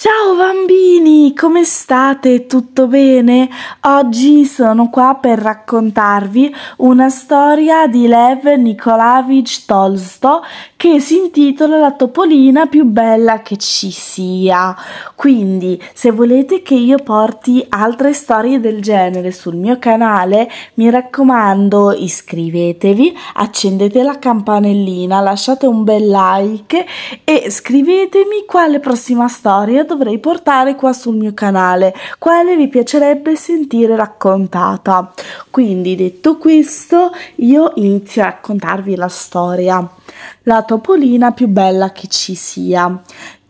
Ciao bambini, come state? Tutto bene? Oggi sono qua per raccontarvi una storia di Lev Nikolaevich Tolsto che si intitola La topolina più bella che ci sia. Quindi, se volete che io porti altre storie del genere sul mio canale, mi raccomando, iscrivetevi, accendete la campanellina, lasciate un bel like e scrivetemi quale prossima storia dovrei portare qua sul mio canale, quale vi piacerebbe sentire raccontata. Quindi detto questo, io inizio a raccontarvi la storia la topolina più bella che ci sia.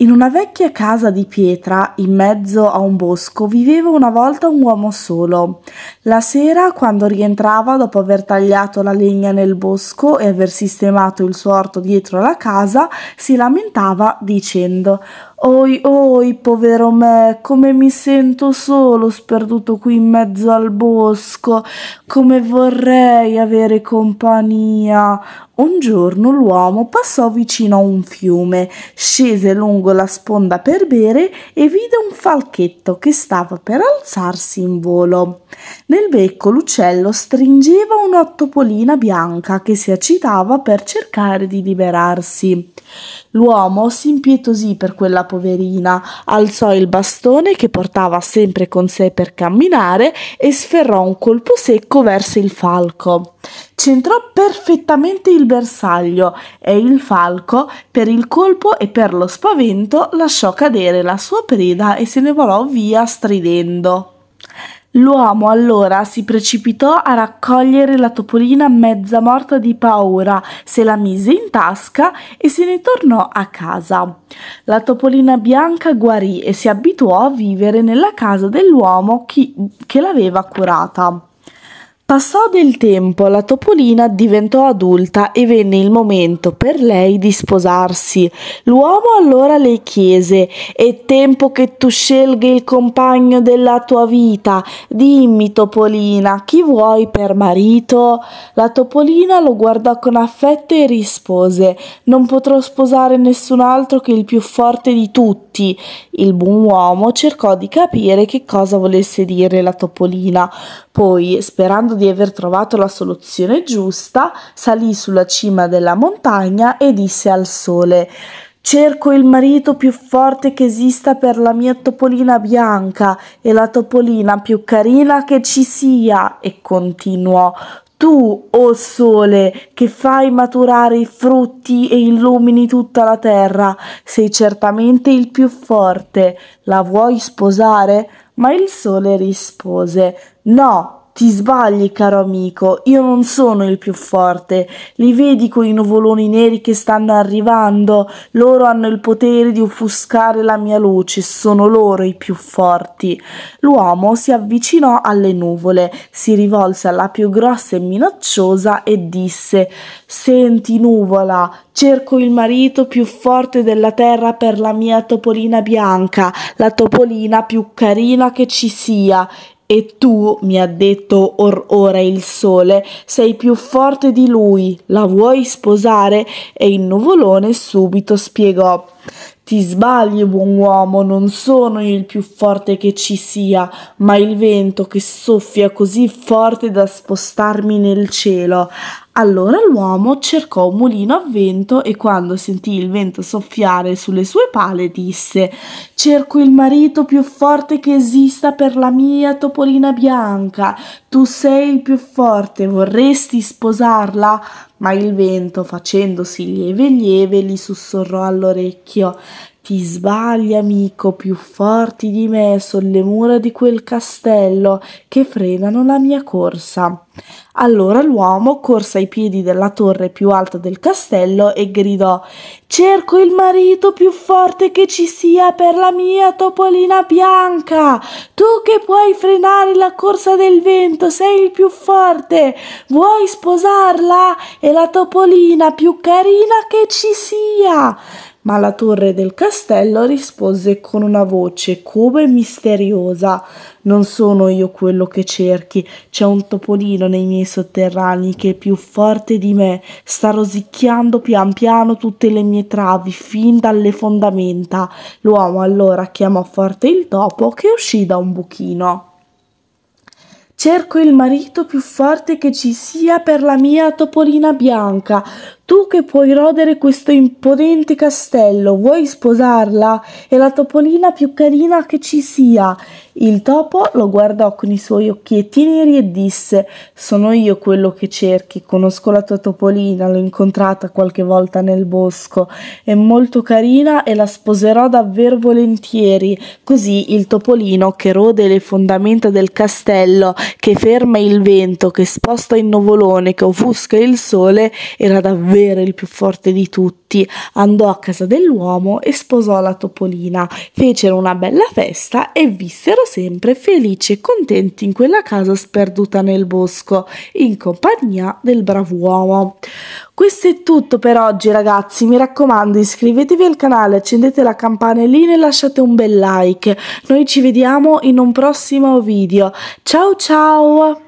In una vecchia casa di pietra, in mezzo a un bosco, viveva una volta un uomo solo. La sera, quando rientrava dopo aver tagliato la legna nel bosco e aver sistemato il suo orto dietro la casa, si lamentava dicendo Oi, oi, povero me, come mi sento solo, sperduto qui in mezzo al bosco, come vorrei avere compagnia. Un giorno l'uomo uomo passò vicino a un fiume, scese lungo la sponda per bere e vide un falchetto che stava per alzarsi in volo. Nel becco l'uccello stringeva una topolina bianca che si agitava per cercare di liberarsi. L'uomo si impietosì per quella poverina, alzò il bastone che portava sempre con sé per camminare e sferrò un colpo secco verso il falco. Centrò perfettamente il bersaglio e il falco, per il colpo e per lo spavento, lasciò cadere la sua preda e se ne volò via stridendo. L'uomo allora si precipitò a raccogliere la topolina mezza morta di paura, se la mise in tasca e se ne tornò a casa. La topolina bianca guarì e si abituò a vivere nella casa dell'uomo chi, che l'aveva curata. Passò del tempo, la topolina diventò adulta e venne il momento per lei di sposarsi. L'uomo allora le chiese È tempo che tu scelga il compagno della tua vita. Dimmi, topolina, chi vuoi per marito? La topolina lo guardò con affetto e rispose Non potrò sposare nessun altro che il più forte di tutti. Il buon uomo cercò di capire che cosa volesse dire la topolina, poi, sperando di aver trovato la soluzione giusta, salì sulla cima della montagna e disse al sole Cerco il marito più forte che esista per la mia topolina bianca e la topolina più carina che ci sia. E continuò tu, o oh sole, che fai maturare i frutti e illumini tutta la terra, sei certamente il più forte. La vuoi sposare? Ma il sole rispose: No, ti sbagli, caro amico, io non sono il più forte. Li vedi quei nuvoloni neri che stanno arrivando? Loro hanno il potere di offuscare la mia luce, sono loro i più forti. L'uomo si avvicinò alle nuvole, si rivolse alla più grossa e minacciosa e disse: Senti, nuvola, cerco il marito più forte della terra per la mia topolina bianca, la topolina più carina che ci sia e tu, mi ha detto or ora il sole, sei più forte di lui, la vuoi sposare? E il nuvolone subito spiegò. Ti sbagli, buon uomo, non sono io il più forte che ci sia, ma il vento che soffia così forte da spostarmi nel cielo. Allora l'uomo cercò un mulino a vento e quando sentì il vento soffiare sulle sue pale disse Cerco il marito più forte che esista per la mia topolina bianca. Tu sei il più forte, vorresti sposarla? Ma il vento, facendosi lieve lieve, gli sussurrò all'orecchio ti sbagli, amico, più forti di me son le mura di quel castello che frenano la mia corsa. Allora l'uomo corse ai piedi della torre più alta del castello e gridò Cerco il marito più forte che ci sia per la mia topolina bianca. Tu che puoi frenare la corsa del vento, sei il più forte. Vuoi sposarla? È la topolina più carina che ci sia. Ma la torre del castello rispose con una voce come misteriosa Non sono io quello che cerchi, c'è un topolino nei miei sotterranei che è più forte di me, sta rosicchiando pian piano tutte le mie travi fin dalle fondamenta. L'uomo allora chiamò forte il topo che uscì da un buchino. Cerco il marito più forte che ci sia per la mia topolina bianca. Tu che puoi rodere questo imponente castello, vuoi sposarla? È la topolina più carina che ci sia. Il topo lo guardò con i suoi occhietti neri e disse: Sono io quello che cerchi, conosco la tua topolina, l'ho incontrata qualche volta nel bosco. È molto carina e la sposerò davvero volentieri. Così il topolino che rode le fondamenta del castello, che ferma il vento, che sposta il nuvolone, che offusca il sole, era davvero ovvero il più forte di tutti, andò a casa dell'uomo e sposò la topolina. Fecero una bella festa e vissero sempre felici e contenti in quella casa sperduta nel bosco, in compagnia del brav'uomo. Questo è tutto per oggi ragazzi, mi raccomando iscrivetevi al canale, accendete la campanellina e lasciate un bel like. Noi ci vediamo in un prossimo video. Ciao ciao!